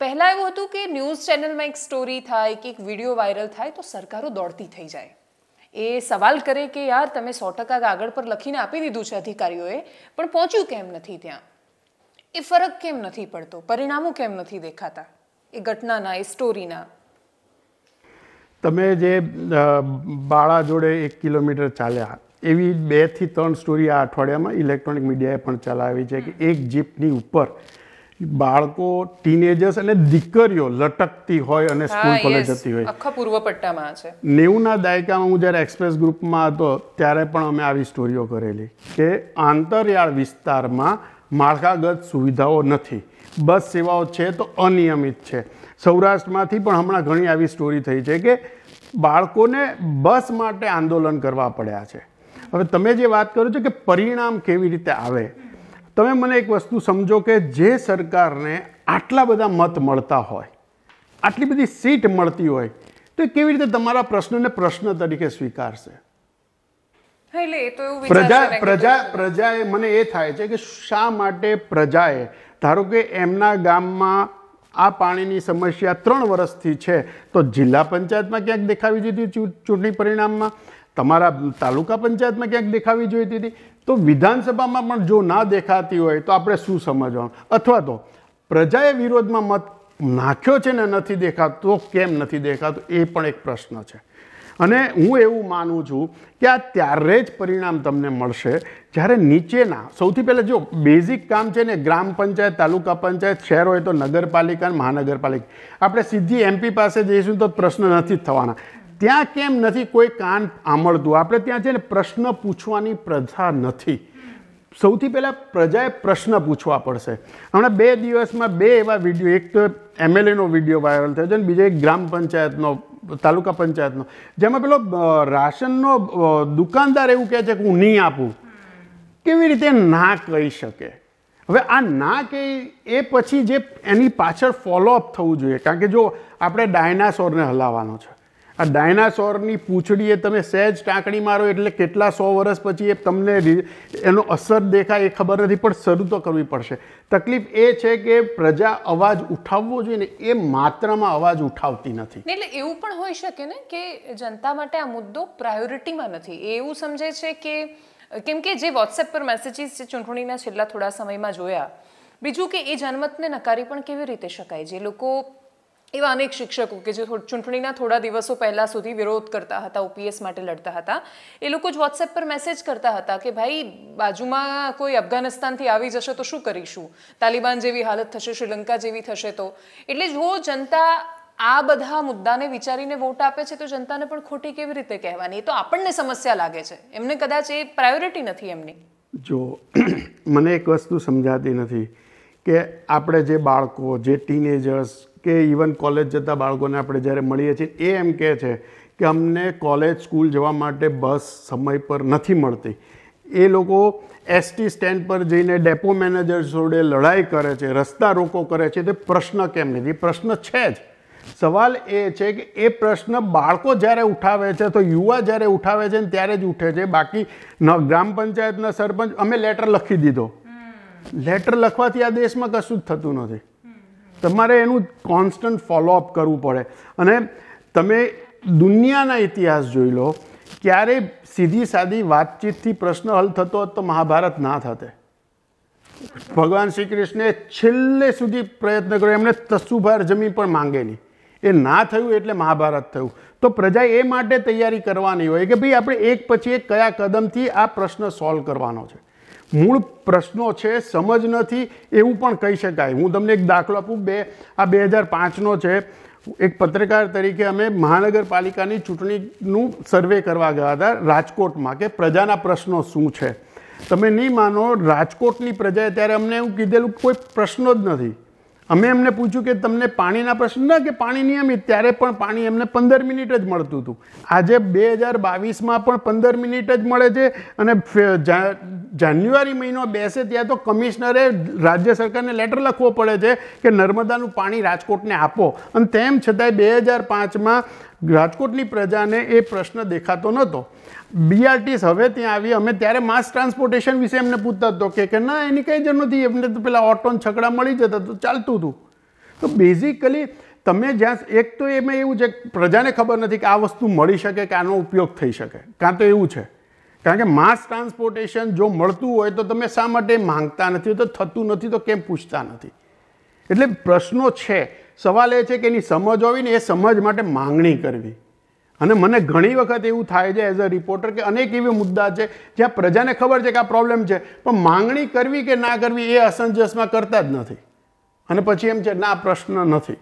પહેલાં એવું હતું કે ન્યૂઝ ચેનલમાં એક સ્ટોરી થાય કે એક વિડીયો વાયરલ થાય તો સરકારો દોડતી થઈ જાય એ સવાલ કરે કે યાર તમે સો ટકા આગળ પર લખીને આપી દીધું છે અધિકારીઓએ પણ પહોંચ્યું કેમ નથી ત્યાં એ ફરક કેમ નથી પડતો પરિણામો કેમ નથી દેખાતા એ ઘટનાના એ સ્ટોરીના તમે જે બાળા જોડે એક કિલોમીટર ચાલ્યા એવી બેથી ત્રણ સ્ટોરી આ અઠવાડિયામાં ઇલેક્ટ્રોનિક મીડિયાએ પણ ચલાવી છે કે એક જીપની ઉપર બાળકો ટીનેજર્સ અને દીકરીઓ લટકતી હોય અને સ્કૂલ કોલેજ જતી હોય આખા પૂર્વ પટ્ટામાં છે નેવુંના દાયકામાં હું જ્યારે એક્સપ્રેસ ગ્રુપમાં હતો ત્યારે પણ અમે આવી સ્ટોરીઓ કરેલી કે આંતરિયાળ વિસ્તારમાં માળખાગત સુવિધાઓ નથી બસ સેવાઓ છે તો અનિયમિત છે સૌરાષ્ટ્રમાંથી પણ હમણાં ઘણી આવી સ્ટોરી થઈ છે કે બાળકોને બસ માટે આંદોલન કરવા પડ્યા છે હવે તમે જે વાત કરો છો કે પરિણામ કેવી રીતે આવે તમે મને એક વસ્તુ સમજો કે જે સરકારને આટલા બધા મત મળતા હોય આટલી બધી સીટ મળતી હોય તો એ કેવી રીતે તમારા પ્રશ્નને પ્રશ્ન તરીકે સ્વીકારશે પ્રજા પ્રજા પ્રજાએ મને એ થાય છે કે શા માટે પ્રજાએ ધારો કે એમના ગામમાં આ પાણીની સમસ્યા ત્રણ વર્ષથી છે તો જિલ્લા પંચાયતમાં ક્યાંક દેખાવી દીધી ચૂંટણી પરિણામમાં તમારા તાલુકા પંચાયતમાં ક્યાંક દેખાવી જોઈતી હતી તો વિધાનસભામાં પણ જો ના દેખાતી હોય તો આપણે શું સમજવાનું અથવા તો પ્રજાએ વિરોધમાં મત નાખ્યો છે ને નથી દેખાતો કેમ નથી દેખાતો એ પણ એક પ્રશ્ન છે અને હું એવું માનું છું કે આ ત્યારે જ પરિણામ તમને મળશે જ્યારે નીચેના સૌથી પહેલાં જો બેઝિક કામ છે ને ગ્રામ પંચાયત તાલુકા પંચાયત શહેર હોય તો નગરપાલિકા અને મહાનગરપાલિકા આપણે સીધી એમપી પાસે જઈશું તો પ્રશ્ન નથી થવાના ત્યાં કેમ નથી કોઈ કાન આંબળતું આપણે ત્યાં છે ને પ્રશ્ન પૂછવાની પ્રથા નથી સૌથી પહેલાં પ્રજાએ પ્રશ્ન પૂછવા પડશે હમણાં બે દિવસમાં બે એવા વિડીયો એક તો એમએલએનો વિડીયો વાયરલ થયો છે ને બીજો એક ગ્રામ પંચાયતનો તાલુકા પંચાયતનો જેમાં પેલો રાશનનો દુકાનદાર એવું કહે છે કે હું નહીં આપું કેવી રીતે ના કહી શકે હવે આ ના કે એ પછી જે એની પાછળ ફોલોઅપ થવું જોઈએ કારણ કે જો આપણે ડાયનાસોરને હલાવવાનો છે આ ડાયનાસોરની પૂંછડીએ તમે સહેજ ટાંકણી મારો એટલે કેટલા સો વર્ષ પછી એ તમને એનો અસર દેખાય એ ખબર નથી પણ શરૂ તો કરવી પડશે તકલીફ એ છે કે પ્રજા અવાજ ઉઠાવવો જોઈએ ને એ માત્રામાં અવાજ ઉઠાવતી નથી એટલે એવું પણ હોઈ શકે ને કે જનતા માટે આ મુદ્દો પ્રાયોરિટીમાં નથી એવું સમજે છે કે કેમ કે જે વોટ્સએપ પર મેસેજીસ જે ચૂંટણીના છેલ્લા થોડા સમયમાં જોયા બીજું કે એ જનમતને નકારી પણ કેવી રીતે શકાય જે લોકો એવા અનેક શિક્ષકો કે જે ચૂંટણીના થોડા દિવસો પહેલાં સુધી વિરોધ કરતા હતા ઓપીએસ માટે લડતા હતા એ લોકો જ વોટ્સએપ પર મેસેજ કરતા હતા કે ભાઈ બાજુમાં કોઈ અફઘાનિસ્તાનથી આવી જશે તો શું કરીશું તાલિબાન જેવી હાલત થશે શ્રીલંકા જેવી થશે તો એટલે જો જનતા આ બધા મુદ્દાને વિચારીને વોટ આપે છે તો જનતાને પણ ખોટી કેવી રીતે કહેવાની એ તો આપણને સમસ્યા લાગે છે એમને કદાચ એ પ્રાયોરિટી નથી એમની જો મને એક વસ્તુ સમજાતી નથી કે આપણે જે બાળકો જે ટીનેજર્સ કે ઇવન કોલેજ જતા બાળકોને આપણે જ્યારે મળીએ છીએ એ એમ કહે છે કે અમને કોલેજ સ્કૂલ જવા માટે બસ સમય પર નથી મળતી એ લોકો એસટી સ્ટેન્ડ પર જઈને ડેપો મેનેજર જોડે લડાઈ કરે છે રસ્તા રોકો કરે છે તે પ્રશ્ન કેમ નથી પ્રશ્ન છે જ સવાલ એ છે કે એ પ્રશ્ન બાળકો જ્યારે ઉઠાવે છે તો યુવા જ્યારે ઉઠાવે છે ને ત્યારે જ ઉઠે છે બાકી ન ગ્રામ પંચાયતના સરપંચ અમે લેટર લખી દીધો લેટર લખવાથી આ દેશમાં કશું જ થતું નથી તમારે એનું કોન્સ્ટન્ટ ફોલોઅપ કરવું પડે અને તમે દુનિયાના ઇતિહાસ જોઈ લો ક્યારે સીધી સાદી વાતચીતથી પ્રશ્ન હલ થતો હોત તો મહાભારત ના થતે ભગવાન શ્રી કૃષ્ણે છેલ્લે સુધી પ્રયત્ન કર્યો એમણે તસુભાર જમીન પણ માંગેલી એ ના થયું એટલે મહાભારત થયું તો પ્રજા એ માટે તૈયારી કરવાની હોય કે ભાઈ આપણે એક પછી એક કયા કદમથી આ પ્રશ્ન સોલ્વ કરવાનો છે મૂળ પ્રશ્નો છે સમજ નથી એવું પણ કહી શકાય હું તમને એક દાખલો આપું બે આ બે હજાર પાંચનો છે એક પત્રકાર તરીકે અમે મહાનગરપાલિકાની ચૂંટણીનું સર્વે કરવા ગયા હતા રાજકોટમાં કે પ્રજાના પ્રશ્નો શું છે તમે નહીં માનો રાજકોટની પ્રજાએ ત્યારે અમને એવું કીધેલું કોઈ પ્રશ્નો જ નથી અમે એમને પૂછ્યું કે તમને પાણીના પ્રશ્ન ન કે પાણી નિયમિત ત્યારે પણ પાણી એમને પંદર મિનિટ જ મળતું હતું આજે બે હજાર બાવીસમાં પણ પંદર મિનિટ જ મળે છે અને જાન્યુઆરી મહિનો બેસે ત્યાં તો કમિશનરે રાજ્ય સરકારને લેટર લખવો પડે છે કે નર્મદાનું પાણી રાજકોટને આપો અને તેમ છતાંય બે હજાર પાંચમાં રાજકોટની પ્રજાને એ પ્રશ્ન દેખાતો નહોતો બીઆરટીસ હવે ત્યાં આવી અમે ત્યારે માસ ટ્રાન્સપોર્ટેશન વિશે એમને પૂછતા હતો કે ના એની કંઈ જરૂર નથી એમને તો પેલા ઓટોન છકડા મળી જતા તો ચાલતું હતું તો બેઝિકલી તમે જ્યાં એક તો એમાં એવું છે પ્રજાને ખબર નથી કે આ વસ્તુ મળી શકે કે આનો ઉપયોગ થઈ શકે કાં તો એવું છે કારણ કે માસ ટ્રાન્સપોર્ટેશન જો મળતું હોય તો તમે શા માટે માંગતા નથી તો થતું નથી તો કેમ પૂછતા નથી એટલે પ્રશ્નો છે સવાલ એ છે કે એની સમજ હોવી ને એ સમજ માટે માંગણી કરવી અને મને ઘણી વખત એવું થાય છે એઝ અ રિપોર્ટર કે અનેક એવી મુદ્દા છે જ્યાં પ્રજાને ખબર છે કે આ પ્રોબ્લેમ છે પણ માંગણી કરવી કે ના કરવી એ અસંજસમાં કરતા જ નથી અને પછી એમ છે ના પ્રશ્ન નથી